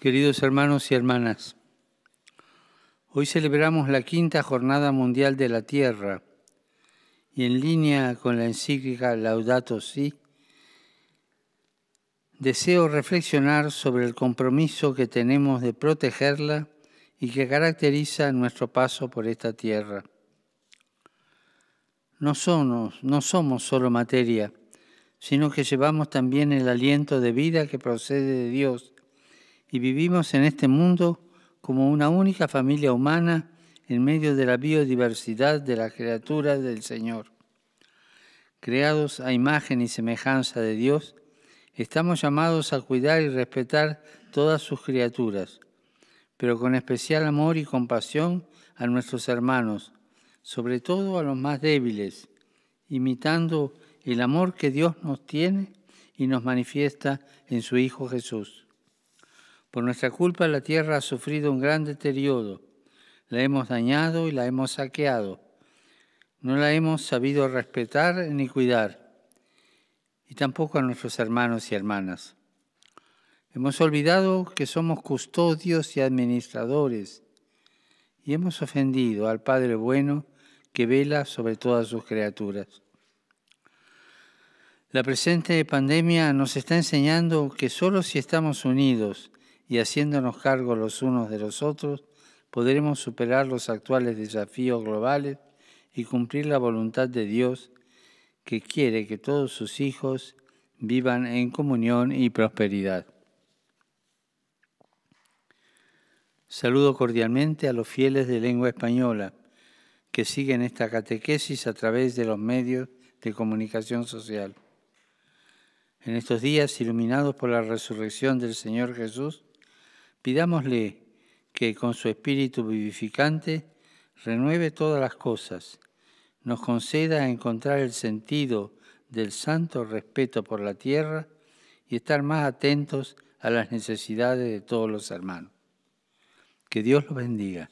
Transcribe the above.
Queridos hermanos y hermanas, hoy celebramos la quinta Jornada Mundial de la Tierra y en línea con la encíclica Laudato Si, deseo reflexionar sobre el compromiso que tenemos de protegerla y que caracteriza nuestro paso por esta tierra. No somos, no somos solo materia, sino que llevamos también el aliento de vida que procede de Dios y vivimos en este mundo como una única familia humana en medio de la biodiversidad de las criaturas del Señor. Creados a imagen y semejanza de Dios, estamos llamados a cuidar y respetar todas sus criaturas, pero con especial amor y compasión a nuestros hermanos, sobre todo a los más débiles, imitando el amor que Dios nos tiene y nos manifiesta en su Hijo Jesús. Por nuestra culpa la tierra ha sufrido un gran deterioro. La hemos dañado y la hemos saqueado. No la hemos sabido respetar ni cuidar. Y tampoco a nuestros hermanos y hermanas. Hemos olvidado que somos custodios y administradores. Y hemos ofendido al Padre bueno que vela sobre todas sus criaturas. La presente pandemia nos está enseñando que solo si estamos unidos, y haciéndonos cargo los unos de los otros, podremos superar los actuales desafíos globales y cumplir la voluntad de Dios que quiere que todos sus hijos vivan en comunión y prosperidad. Saludo cordialmente a los fieles de lengua española que siguen esta catequesis a través de los medios de comunicación social. En estos días, iluminados por la resurrección del Señor Jesús, Pidámosle que con su espíritu vivificante renueve todas las cosas, nos conceda encontrar el sentido del santo respeto por la tierra y estar más atentos a las necesidades de todos los hermanos. Que Dios los bendiga.